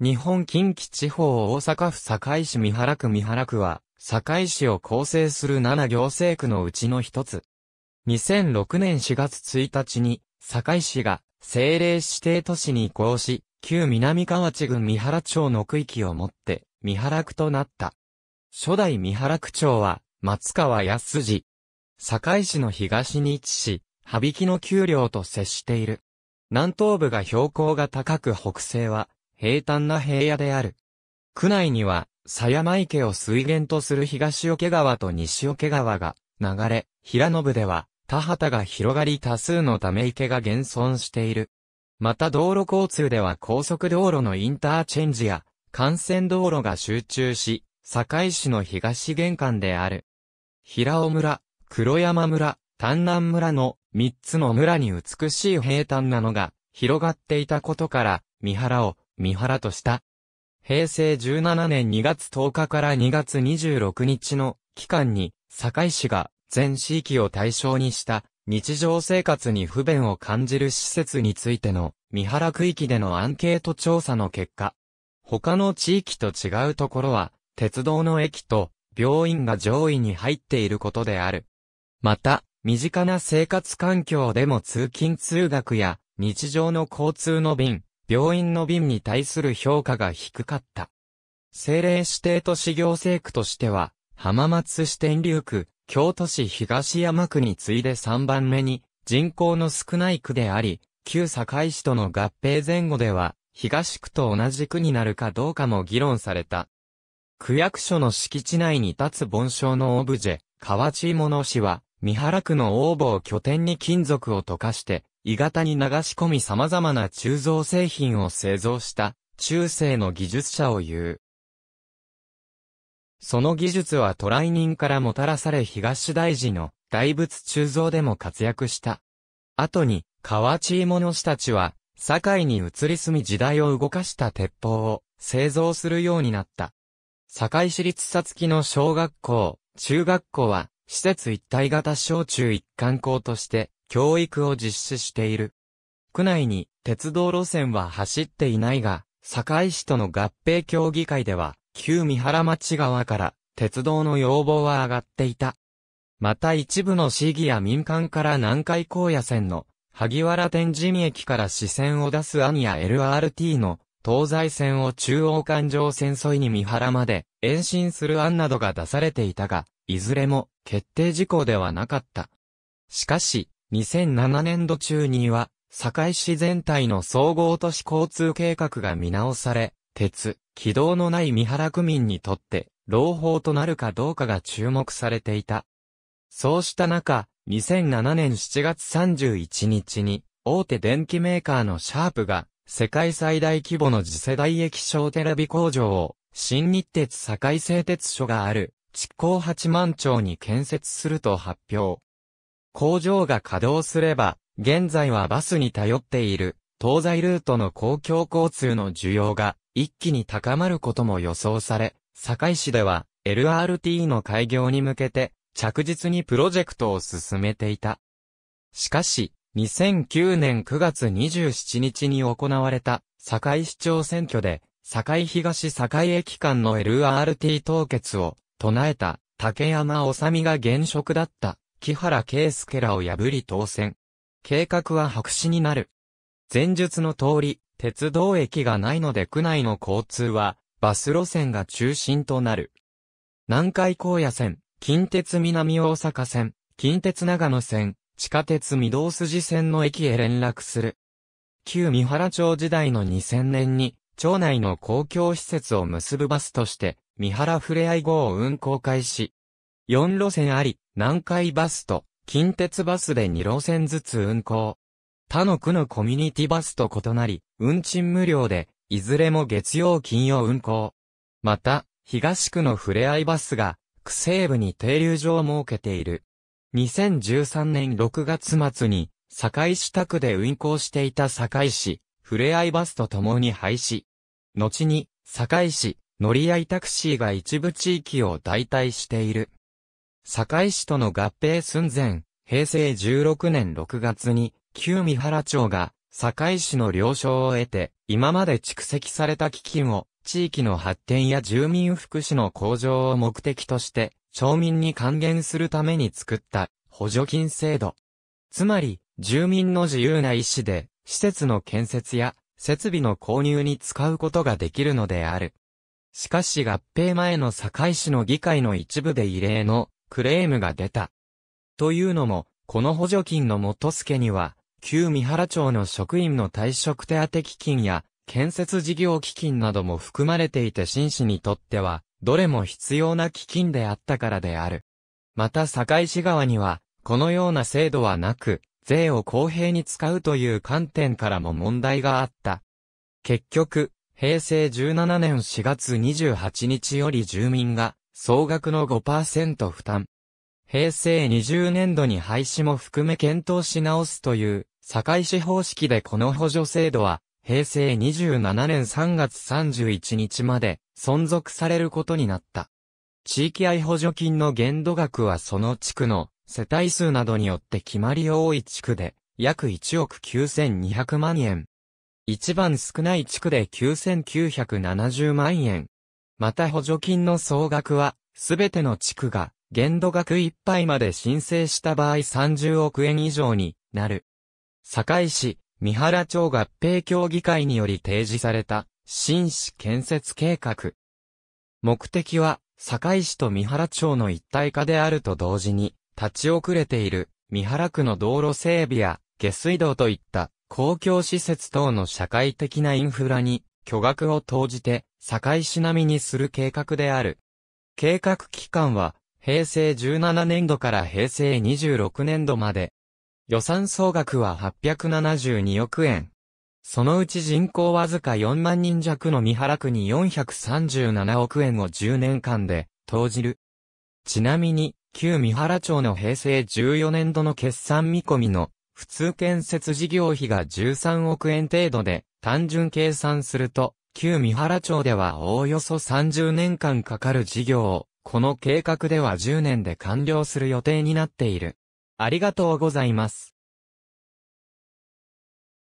日本近畿地方大阪府堺市三原区三原区は、堺市を構成する7行政区のうちの一つ。2006年4月1日に、堺市が政令指定都市に移行し、旧南河内郡三原町の区域をもって、三原区となった。初代三原区長は、松川康次。堺市の東に位置し、羽引の丘陵と接している。南東部が標高が高く北西は、平坦な平野である。区内には、狭山池を水源とする東桶川と西桶川が流れ、平野部では田畑が広がり多数のため池が現存している。また道路交通では高速道路のインターチェンジや幹線道路が集中し、堺市の東玄関である。平尾村、黒山村、丹南村の3つの村に美しい平坦なのが広がっていたことから、三原を三原とした。平成17年2月10日から2月26日の期間に、堺市が全市域を対象にした日常生活に不便を感じる施設についての三原区域でのアンケート調査の結果、他の地域と違うところは、鉄道の駅と病院が上位に入っていることである。また、身近な生活環境でも通勤通学や日常の交通の便、病院の便に対する評価が低かった。政令指定都市行政区としては、浜松市天竜区、京都市東山区に次いで3番目に人口の少ない区であり、旧堺市との合併前後では、東区と同じ区になるかどうかも議論された。区役所の敷地内に立つ盆床のオブジェ、河内物氏は、三原区の応募を拠点に金属を溶かして、鋳型に流し込み様々な鋳造製品を製造した中世の技術者を言う。その技術は渡来人からもたらされ東大寺の大仏鋳造でも活躍した。後に、河内物師たちは、堺に移り住み時代を動かした鉄砲を製造するようになった。堺市立札木の小学校、中学校は、施設一体型小中一貫校として、教育を実施している。区内に鉄道路線は走っていないが、堺市との合併協議会では、旧三原町側から鉄道の要望は上がっていた。また一部の市議や民間から南海高野線の萩原天神駅から視線を出すアニや LRT の東西線を中央環状線沿いに三原まで延伸する案などが出されていたが、いずれも決定事項ではなかった。しかし、2007年度中には、堺市全体の総合都市交通計画が見直され、鉄、軌道のない三原区民にとって、朗報となるかどうかが注目されていた。そうした中、2007年7月31日に、大手電機メーカーのシャープが、世界最大規模の次世代液晶テレビ工場を、新日鉄堺製鉄所がある、築港八万町に建設すると発表。工場が稼働すれば、現在はバスに頼っている、東西ルートの公共交通の需要が一気に高まることも予想され、堺市では LRT の開業に向けて着実にプロジェクトを進めていた。しかし、2009年9月27日に行われた堺市長選挙で、堺東堺駅間の LRT 凍結を唱えた竹山治美が現職だった木原圭介らを破り当選。計画は白紙になる。前述の通り、鉄道駅がないので区内の交通は、バス路線が中心となる。南海高野線、近鉄南大阪線、近鉄長野線、地下鉄御堂筋線の駅へ連絡する。旧三原町時代の2000年に、町内の公共施設を結ぶバスとして、三原ふれあい号を運行開始。4路線あり、南海バスと近鉄バスで2路線ずつ運行。他の区のコミュニティバスと異なり、運賃無料で、いずれも月曜金曜運行。また、東区のふれあいバスが、区西部に停留所を設けている。2013年6月末に、堺市宅で運行していた堺市、ふれあいバスと共に廃止。後に、堺市、乗り合いタクシーが一部地域を代替している。堺市との合併寸前、平成16年6月に、旧三原町が、堺市の了承を得て、今まで蓄積された基金を、地域の発展や住民福祉の向上を目的として、町民に還元するために作った補助金制度。つまり、住民の自由な意思で、施設の建設や設備の購入に使うことができるのである。しかし合併前の堺市の議会の一部で異例のクレームが出た。というのも、この補助金の元助には、旧三原町の職員の退職手当基金や、建設事業基金なども含まれていて紳士にとっては、どれも必要な基金であったからである。また堺市側には、このような制度はなく、税を公平に使うという観点からも問題があった。結局、平成17年4月28日より住民が総額の5%負担。平成20年度に廃止も含め検討し直すという、堺市方式でこの補助制度は、平成27年3月31日まで存続されることになった。地域愛補助金の限度額はその地区の世帯数などによって決まり多い地区で約1億9200万円。一番少ない地区で9970万円。また補助金の総額は、すべての地区が、限度額いっぱいまで申請した場合30億円以上になる。堺市、三原町合併協議会により提示された、新市建設計画。目的は、堺市と三原町の一体化であると同時に、立ち遅れている、三原区の道路整備や、下水道といった、公共施設等の社会的なインフラに、巨額を投じて、堺市並みにする計画である。計画期間は、平成17年度から平成26年度まで。予算総額は872億円。そのうち人口わずか4万人弱の三原区に437億円を10年間で投じる。ちなみに、旧三原町の平成14年度の決算見込みの普通建設事業費が13億円程度で、単純計算すると、旧三原町ではおおよそ30年間かかる事業を、この計画では10年で完了する予定になっている。ありがとうございます。